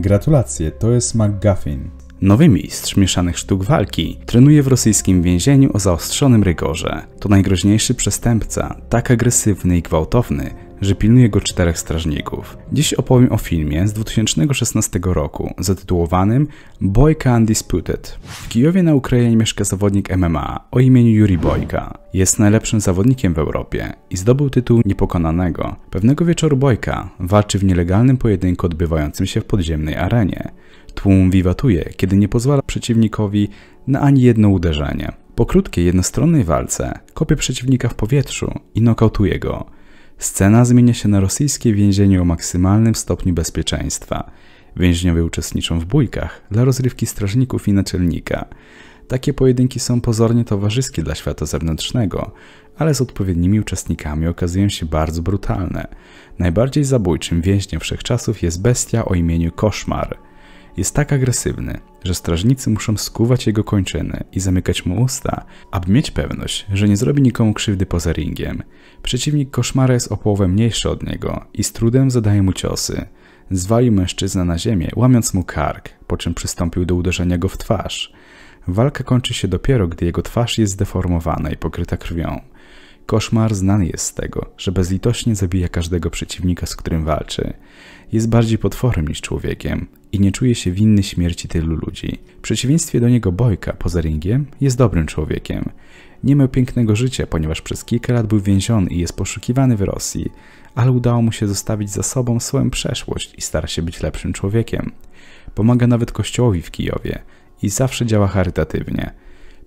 Gratulacje, to jest McGuffin. Nowy mistrz mieszanych sztuk walki trenuje w rosyjskim więzieniu o zaostrzonym rygorze. To najgroźniejszy przestępca, tak agresywny i gwałtowny, że pilnuje go czterech strażników. Dziś opowiem o filmie z 2016 roku zatytułowanym Boyka Undisputed. W Kijowie na Ukrainie mieszka zawodnik MMA o imieniu Yuri Boyka. Jest najlepszym zawodnikiem w Europie i zdobył tytuł niepokonanego. Pewnego wieczoru Boyka walczy w nielegalnym pojedynku odbywającym się w podziemnej arenie. Tłum wiwatuje, kiedy nie pozwala przeciwnikowi na ani jedno uderzenie. Po krótkiej, jednostronnej walce kopie przeciwnika w powietrzu i nokautuje go. Scena zmienia się na rosyjskie więzienie o maksymalnym stopniu bezpieczeństwa. Więźniowie uczestniczą w bójkach dla rozrywki strażników i naczelnika. Takie pojedynki są pozornie towarzyskie dla świata zewnętrznego, ale z odpowiednimi uczestnikami okazują się bardzo brutalne. Najbardziej zabójczym więźniem wszechczasów jest bestia o imieniu Koszmar. Jest tak agresywny, że strażnicy muszą skuwać jego kończyny i zamykać mu usta, aby mieć pewność, że nie zrobi nikomu krzywdy poza ringiem. Przeciwnik koszmara jest o połowę mniejszy od niego i z trudem zadaje mu ciosy. Zwalił mężczyzna na ziemię, łamiąc mu kark, po czym przystąpił do uderzenia go w twarz. Walka kończy się dopiero, gdy jego twarz jest zdeformowana i pokryta krwią. Koszmar znany jest z tego, że bezlitośnie zabija każdego przeciwnika, z którym walczy. Jest bardziej potworem niż człowiekiem, i nie czuje się winny śmierci tylu ludzi. W przeciwieństwie do niego Bojka, poza ringiem, jest dobrym człowiekiem. Nie miał pięknego życia, ponieważ przez kilka lat był więziony i jest poszukiwany w Rosji, ale udało mu się zostawić za sobą swoją przeszłość i stara się być lepszym człowiekiem. Pomaga nawet kościołowi w Kijowie i zawsze działa charytatywnie.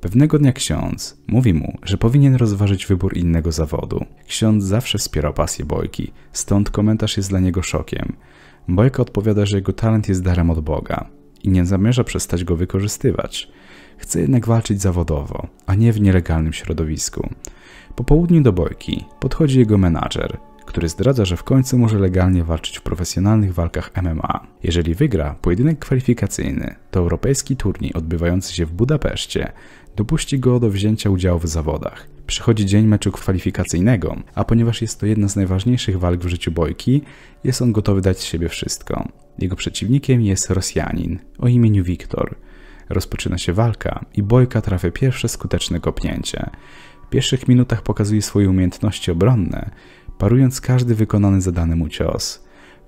Pewnego dnia ksiądz mówi mu, że powinien rozważyć wybór innego zawodu. Ksiądz zawsze wspierał pasję Bojki, stąd komentarz jest dla niego szokiem – Bojka odpowiada, że jego talent jest darem od Boga i nie zamierza przestać go wykorzystywać. Chce jednak walczyć zawodowo, a nie w nielegalnym środowisku. Po południu do Bojki podchodzi jego menadżer, który zdradza, że w końcu może legalnie walczyć w profesjonalnych walkach MMA. Jeżeli wygra pojedynek kwalifikacyjny, to europejski turniej odbywający się w Budapeszcie dopuści go do wzięcia udziału w zawodach, przychodzi dzień meczu kwalifikacyjnego, a ponieważ jest to jedna z najważniejszych walk w życiu Bojki, jest on gotowy dać z siebie wszystko. Jego przeciwnikiem jest Rosjanin o imieniu Wiktor. Rozpoczyna się walka i Bojka trafia pierwsze skuteczne kopnięcie. W pierwszych minutach pokazuje swoje umiejętności obronne, parując każdy wykonany zadany mu cios.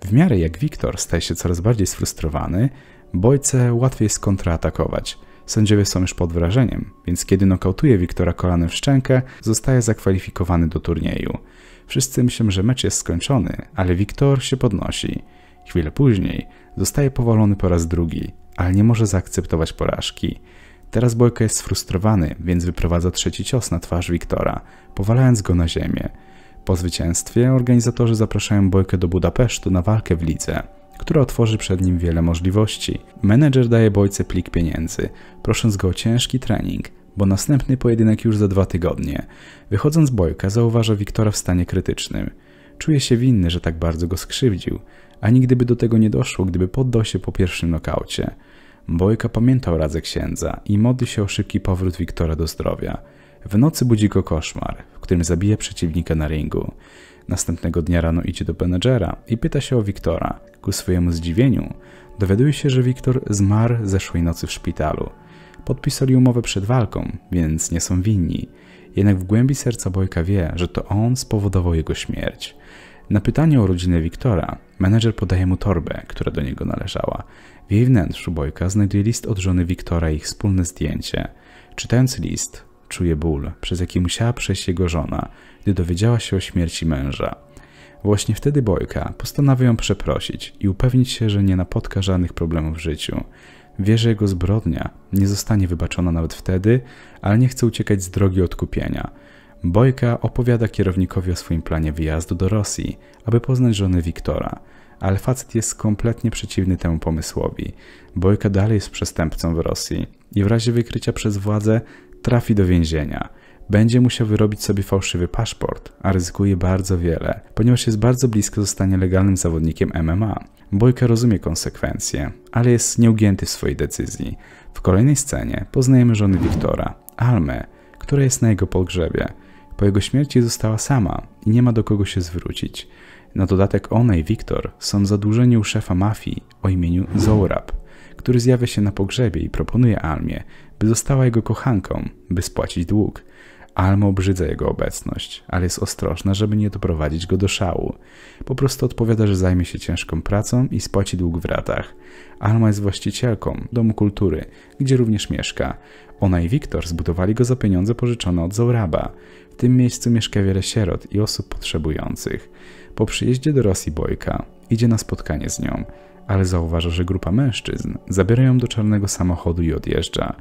W miarę jak Wiktor staje się coraz bardziej sfrustrowany, Bojce łatwiej jest kontratakować – Sędziowie są już pod wrażeniem, więc kiedy nokautuje Wiktora kolanem w szczękę, zostaje zakwalifikowany do turnieju. Wszyscy myślą, że mecz jest skończony, ale Wiktor się podnosi. Chwilę później zostaje powalony po raz drugi, ale nie może zaakceptować porażki. Teraz Bojka jest sfrustrowany, więc wyprowadza trzeci cios na twarz Wiktora, powalając go na ziemię. Po zwycięstwie organizatorzy zapraszają Bojkę do Budapesztu na walkę w lidze która otworzy przed nim wiele możliwości. Menedżer daje Bojce plik pieniędzy, prosząc go o ciężki trening, bo następny pojedynek już za dwa tygodnie. Wychodząc Bojka zauważa Wiktora w stanie krytycznym. Czuje się winny, że tak bardzo go skrzywdził, a nigdy by do tego nie doszło, gdyby poddał się po pierwszym nokaucie. Bojka pamiętał radzę księdza i modli się o szybki powrót Wiktora do zdrowia. W nocy budzi go koszmar, w którym zabija przeciwnika na ringu. Następnego dnia rano idzie do menedżera i pyta się o Wiktora. Ku swojemu zdziwieniu dowiaduje się, że Wiktor zmarł zeszłej nocy w szpitalu. Podpisali umowę przed walką, więc nie są winni. Jednak w głębi serca Bojka wie, że to on spowodował jego śmierć. Na pytanie o rodzinę Wiktora, menedżer podaje mu torbę, która do niego należała. W jej wnętrzu Bojka znajduje list od żony Wiktora i ich wspólne zdjęcie. Czytając list, czuje ból, przez jaki musiała przejść jego żona, gdy dowiedziała się o śmierci męża. Właśnie wtedy Bojka postanawia ją przeprosić i upewnić się, że nie napotka żadnych problemów w życiu. Wie, że jego zbrodnia nie zostanie wybaczona nawet wtedy, ale nie chce uciekać z drogi odkupienia. Bojka opowiada kierownikowi o swoim planie wyjazdu do Rosji, aby poznać żonę Wiktora, ale facet jest kompletnie przeciwny temu pomysłowi. Bojka dalej jest przestępcą w Rosji i w razie wykrycia przez władzę trafi do więzienia. Będzie musiał wyrobić sobie fałszywy paszport, a ryzykuje bardzo wiele, ponieważ jest bardzo blisko zostania legalnym zawodnikiem MMA. Bojka rozumie konsekwencje, ale jest nieugięty w swojej decyzji. W kolejnej scenie poznajemy żonę Wiktora, Almę, która jest na jego pogrzebie. Po jego śmierci została sama i nie ma do kogo się zwrócić. Na dodatek ona i Wiktor są zadłużeni u szefa mafii o imieniu Zourab który zjawia się na pogrzebie i proponuje Almie, by została jego kochanką, by spłacić dług. Alma obrzydza jego obecność, ale jest ostrożna, żeby nie doprowadzić go do szału. Po prostu odpowiada, że zajmie się ciężką pracą i spłaci dług w ratach. Alma jest właścicielką Domu Kultury, gdzie również mieszka. Ona i Wiktor zbudowali go za pieniądze pożyczone od Zauraba. W tym miejscu mieszka wiele sierot i osób potrzebujących. Po przyjeździe do Rosji Bojka idzie na spotkanie z nią ale zauważa, że grupa mężczyzn zabiera ją do czarnego samochodu i odjeżdża.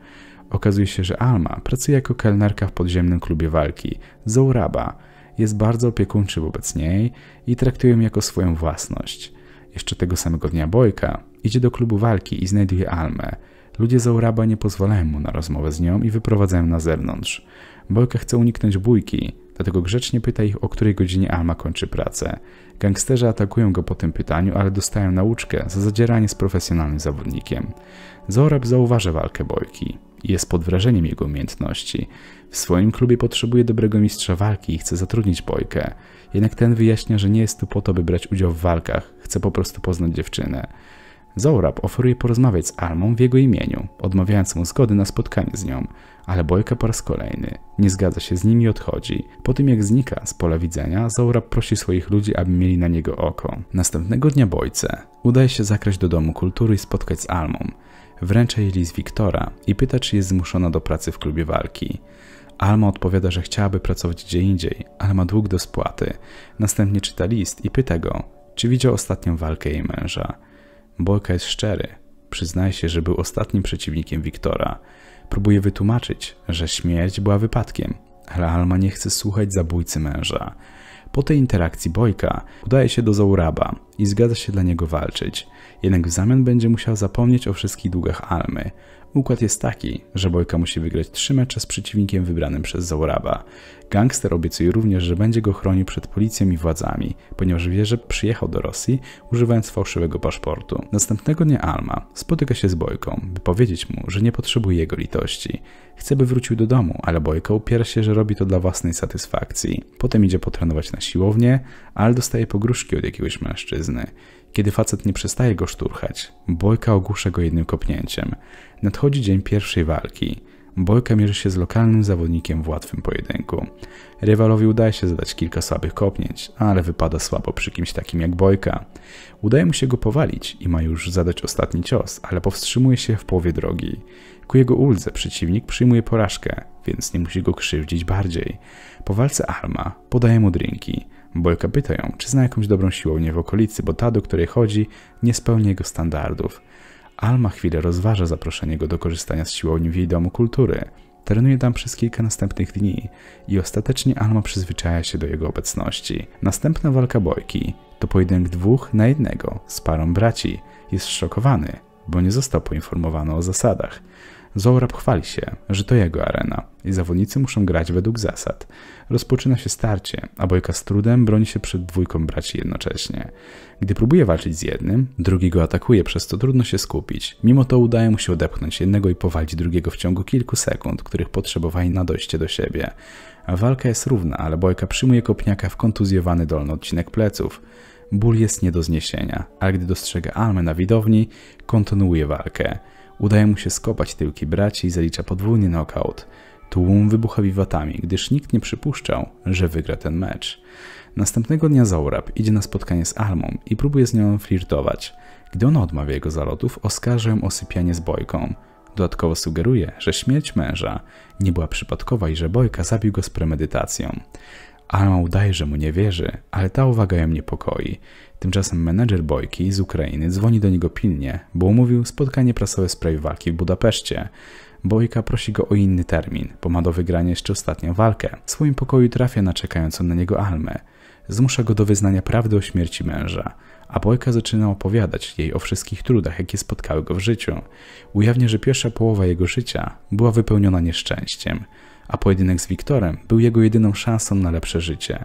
Okazuje się, że Alma pracuje jako kelnerka w podziemnym klubie walki, Zouraba. Jest bardzo opiekuńczy wobec niej i traktuje ją jako swoją własność. Jeszcze tego samego dnia Bojka idzie do klubu walki i znajduje Almę. Ludzie Zouraba nie pozwalają mu na rozmowę z nią i wyprowadzają na zewnątrz. Bojka chce uniknąć bójki, Dlatego grzecznie pyta ich, o której godzinie Alma kończy pracę. Gangsterzy atakują go po tym pytaniu, ale dostają nauczkę za zadzieranie z profesjonalnym zawodnikiem. Zorab zauważa walkę Bojki i jest pod wrażeniem jego umiejętności. W swoim klubie potrzebuje dobrego mistrza walki i chce zatrudnić Bojkę. Jednak ten wyjaśnia, że nie jest tu po to, by brać udział w walkach, chce po prostu poznać dziewczynę. Zorab oferuje porozmawiać z Almą w jego imieniu, odmawiając mu zgody na spotkanie z nią ale Bojka po raz kolejny nie zgadza się z nim i odchodzi. Po tym jak znika z pola widzenia, Zaura prosi swoich ludzi, aby mieli na niego oko. Następnego dnia Bojce udaje się zakraść do domu kultury i spotkać z Almą. Wręcza jej list Wiktora i pyta, czy jest zmuszona do pracy w klubie walki. Alma odpowiada, że chciałaby pracować gdzie indziej, ale ma dług do spłaty. Następnie czyta list i pyta go, czy widział ostatnią walkę jej męża. Bojka jest szczery, Przyznaje się, że był ostatnim przeciwnikiem Wiktora. Próbuje wytłumaczyć, że śmierć była wypadkiem, ale Alma nie chce słuchać zabójcy męża. Po tej interakcji Bojka udaje się do Zauraba i zgadza się dla niego walczyć, jednak w zamian będzie musiał zapomnieć o wszystkich długach Almy. Układ jest taki, że Bojka musi wygrać trzy mecze z przeciwnikiem wybranym przez Zauraba. Gangster obiecuje również, że będzie go chronił przed policją i władzami, ponieważ wie, że przyjechał do Rosji używając fałszywego paszportu. Następnego dnia Alma spotyka się z Bojką, by powiedzieć mu, że nie potrzebuje jego litości. Chce, by wrócił do domu, ale Bojka upiera się, że robi to dla własnej satysfakcji. Potem idzie potrenować na siłownię, ale dostaje pogróżki od jakiegoś mężczyzny. Kiedy facet nie przestaje go szturchać, Bojka ogłusza go jednym kopnięciem. Nadchodzi dzień pierwszej walki. Bojka mierzy się z lokalnym zawodnikiem w łatwym pojedynku. Rywalowi udaje się zadać kilka słabych kopnięć, ale wypada słabo przy kimś takim jak Bojka. Udaje mu się go powalić i ma już zadać ostatni cios, ale powstrzymuje się w połowie drogi. Ku jego uldze przeciwnik przyjmuje porażkę, więc nie musi go krzywdzić bardziej. Po walce Alma podaje mu drinki. Bojka pyta ją, czy zna jakąś dobrą siłownię w okolicy, bo ta, do której chodzi, nie spełnia jego standardów. Alma chwilę rozważa zaproszenie go do korzystania z siłowni w jej domu kultury. Trenuje tam przez kilka następnych dni i ostatecznie Alma przyzwyczaja się do jego obecności. Następna walka Bojki to pojedynek dwóch na jednego z parą braci. Jest szokowany, bo nie został poinformowany o zasadach. Zourab chwali się, że to jego arena i zawodnicy muszą grać według zasad. Rozpoczyna się starcie, a Bojka z trudem broni się przed dwójką braci jednocześnie. Gdy próbuje walczyć z jednym, drugi go atakuje, przez co trudno się skupić. Mimo to udaje mu się odepchnąć jednego i powalić drugiego w ciągu kilku sekund, których potrzebowali na dojście do siebie. Walka jest równa, ale Bojka przyjmuje kopniaka w kontuzjowany dolny odcinek pleców. Ból jest nie do zniesienia, ale gdy dostrzega Almę na widowni, kontynuuje walkę. Udaje mu się skopać tyłki braci i zalicza podwójny knockout. Tłum wybucha wiwatami, gdyż nikt nie przypuszczał, że wygra ten mecz. Następnego dnia Zaurab idzie na spotkanie z Almą i próbuje z nią flirtować. Gdy ona odmawia jego zalotów, oskarża ją o sypianie z Bojką. Dodatkowo sugeruje, że śmierć męża nie była przypadkowa i że Bojka zabił go z premedytacją. Alma udaje, że mu nie wierzy, ale ta uwaga ją niepokoi. Tymczasem menedżer Bojki z Ukrainy dzwoni do niego pilnie, bo umówił spotkanie prasowe w sprawie walki w Budapeszcie. Bojka prosi go o inny termin, bo ma do wygrania jeszcze ostatnią walkę. W swoim pokoju trafia na czekającą na niego Almę. Zmusza go do wyznania prawdy o śmierci męża, a Bojka zaczyna opowiadać jej o wszystkich trudach, jakie spotkały go w życiu. Ujawnia, że pierwsza połowa jego życia była wypełniona nieszczęściem a pojedynek z Wiktorem był jego jedyną szansą na lepsze życie.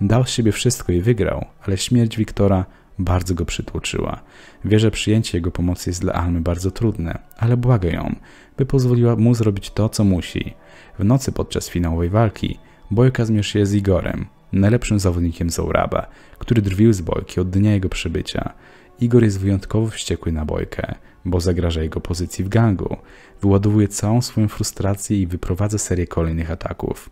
Dał z siebie wszystko i wygrał, ale śmierć Wiktora bardzo go przytłoczyła. Wie, że przyjęcie jego pomocy jest dla Almy bardzo trudne, ale błaga ją, by pozwoliła mu zrobić to, co musi. W nocy podczas finałowej walki Bojka zmierzy się z Igorem, najlepszym zawodnikiem Zouraba, który drwił z Bojki od dnia jego przybycia. Igor jest wyjątkowo wściekły na Bojkę bo zagraża jego pozycji w gangu. Wyładowuje całą swoją frustrację i wyprowadza serię kolejnych ataków.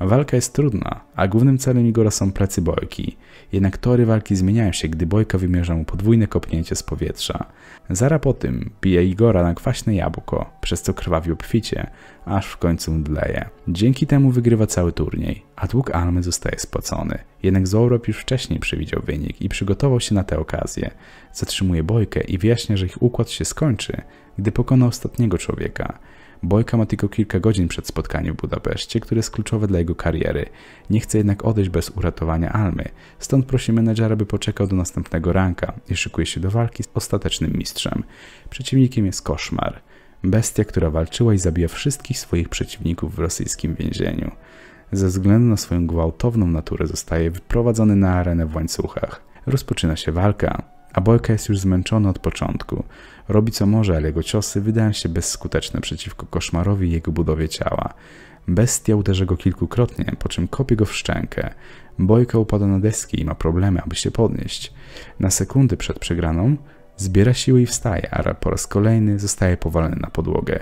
Walka jest trudna, a głównym celem Igora są plecy bojki. Jednak tory walki zmieniają się, gdy bojka wymierza mu podwójne kopnięcie z powietrza. Zara po tym bije Igora na kwaśne jabłko, przez co krwawi obficie, aż w końcu mdleje. Dzięki temu wygrywa cały turniej, a dług Almy zostaje spłacony. Jednak Zourop już wcześniej przewidział wynik i przygotował się na tę okazję. Zatrzymuje bojkę i wyjaśnia, że ich układ się skończy, gdy pokona ostatniego człowieka – Bojka ma tylko kilka godzin przed spotkaniem w Budapeszcie, które jest kluczowe dla jego kariery. Nie chce jednak odejść bez uratowania Almy, stąd prosi menedżera, by poczekał do następnego ranka i szykuje się do walki z ostatecznym mistrzem. Przeciwnikiem jest koszmar. Bestia, która walczyła i zabija wszystkich swoich przeciwników w rosyjskim więzieniu. Ze względu na swoją gwałtowną naturę zostaje wyprowadzony na arenę w łańcuchach. Rozpoczyna się walka, a Bojka jest już zmęczony od początku. Robi co może, ale jego ciosy wydają się bezskuteczne przeciwko koszmarowi i jego budowie ciała. Bestia uderza go kilkukrotnie, po czym kopie go w szczękę. Bojka upada na deski i ma problemy, aby się podnieść. Na sekundy przed przegraną zbiera siły i wstaje, a po raz kolejny zostaje powalony na podłogę.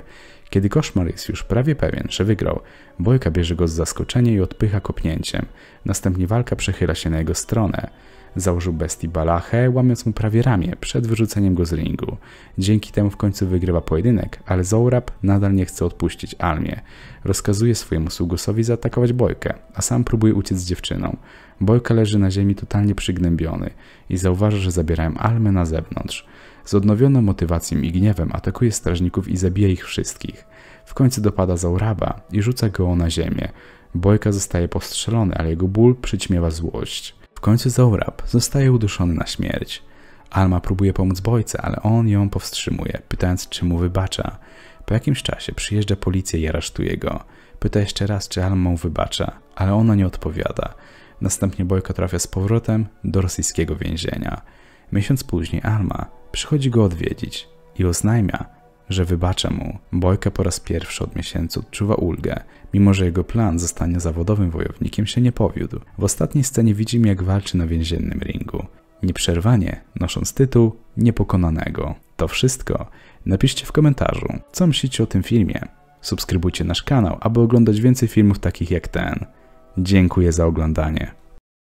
Kiedy koszmar jest już prawie pewien, że wygrał, Bojka bierze go z zaskoczenia i odpycha kopnięciem. Następnie walka przechyla się na jego stronę. Założył bestii Balachę, łamiąc mu prawie ramię przed wyrzuceniem go z ringu. Dzięki temu w końcu wygrywa pojedynek, ale Zourab nadal nie chce odpuścić Almie. Rozkazuje swojemu sługusowi zaatakować Bojkę, a sam próbuje uciec z dziewczyną. Bojka leży na ziemi totalnie przygnębiony i zauważa, że zabierają Almę na zewnątrz. Z odnowioną motywacją i gniewem atakuje strażników i zabija ich wszystkich. W końcu dopada Zauraba i rzuca go na ziemię. Bojka zostaje postrzelony, ale jego ból przyćmiewa złość końcu zaurab zostaje uduszony na śmierć. Alma próbuje pomóc Bojce, ale on ją powstrzymuje, pytając czy mu wybacza. Po jakimś czasie przyjeżdża policja i aresztuje go. Pyta jeszcze raz, czy Alma mu wybacza, ale ona nie odpowiada. Następnie Bojko trafia z powrotem do rosyjskiego więzienia. Miesiąc później Alma przychodzi go odwiedzić i oznajmia, że wybaczę mu. Bojka po raz pierwszy od miesięcy odczuwa ulgę, mimo że jego plan zostania zawodowym wojownikiem się nie powiódł. W ostatniej scenie widzimy jak walczy na więziennym ringu. Nieprzerwanie, nosząc tytuł Niepokonanego. To wszystko. Napiszcie w komentarzu, co myślicie o tym filmie. Subskrybujcie nasz kanał, aby oglądać więcej filmów takich jak ten. Dziękuję za oglądanie.